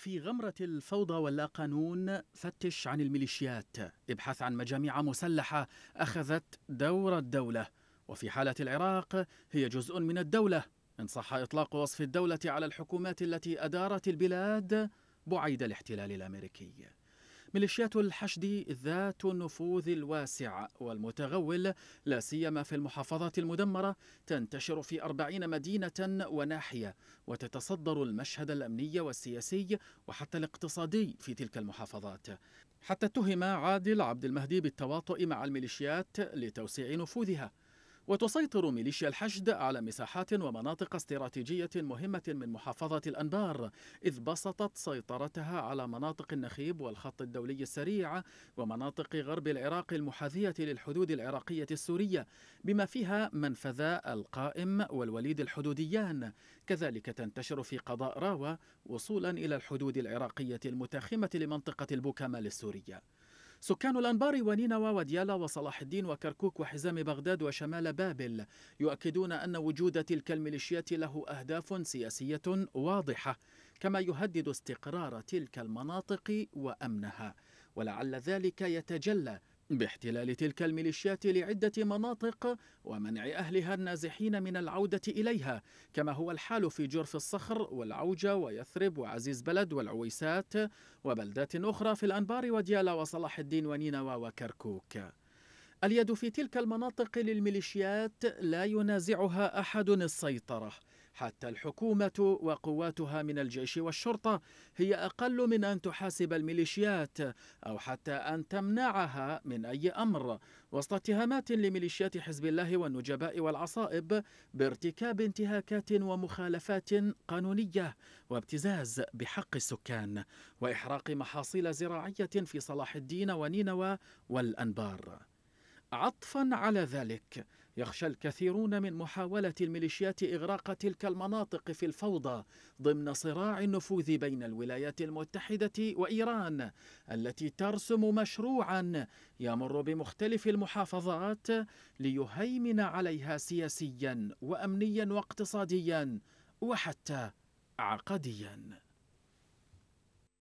في غمرة الفوضى واللا قانون فتش عن الميليشيات ابحث عن مجاميع مسلحة أخذت دور الدولة وفي حالة العراق هي جزء من الدولة إن صح إطلاق وصف الدولة على الحكومات التي أدارت البلاد بعيد الاحتلال الأمريكي ميليشيات الحشد ذات النفوذ الواسع والمتغول لا سيما في المحافظات المدمرة تنتشر في أربعين مدينة وناحية وتتصدر المشهد الأمني والسياسي وحتى الاقتصادي في تلك المحافظات حتى اتهم عادل عبد المهدي بالتواطؤ مع الميليشيات لتوسيع نفوذها وتسيطر ميليشيا الحشد على مساحات ومناطق استراتيجية مهمة من محافظة الأنبار إذ بسطت سيطرتها على مناطق النخيب والخط الدولي السريع ومناطق غرب العراق المحاذية للحدود العراقية السورية بما فيها منفذا القائم والوليد الحدوديان كذلك تنتشر في قضاء راوة وصولا إلى الحدود العراقية المتاخمة لمنطقة البوكمال السورية سكان الأنبار ونينوى وديالا وصلاح الدين وكركوك وحزام بغداد وشمال بابل يؤكدون أن وجود تلك الميليشيات له أهداف سياسية واضحة كما يهدد استقرار تلك المناطق وأمنها ولعل ذلك يتجلى باحتلال تلك الميليشيات لعدة مناطق ومنع أهلها النازحين من العودة إليها كما هو الحال في جرف الصخر والعوجة ويثرب وعزيز بلد والعويسات وبلدات أخرى في الأنبار وديالا وصلاح الدين ونينوى وكركوك اليد في تلك المناطق للميليشيات لا ينازعها أحد السيطرة حتى الحكومة وقواتها من الجيش والشرطة هي أقل من أن تحاسب الميليشيات أو حتى أن تمنعها من أي أمر وسط اتهامات لميليشيات حزب الله والنجباء والعصائب بارتكاب انتهاكات ومخالفات قانونية وابتزاز بحق السكان وإحراق محاصيل زراعية في صلاح الدين ونينوى والأنبار عطفا على ذلك يخشى الكثيرون من محاولة الميليشيات إغراق تلك المناطق في الفوضى ضمن صراع النفوذ بين الولايات المتحدة وإيران التي ترسم مشروعا يمر بمختلف المحافظات ليهيمن عليها سياسيا وأمنيا واقتصاديا وحتى عقديا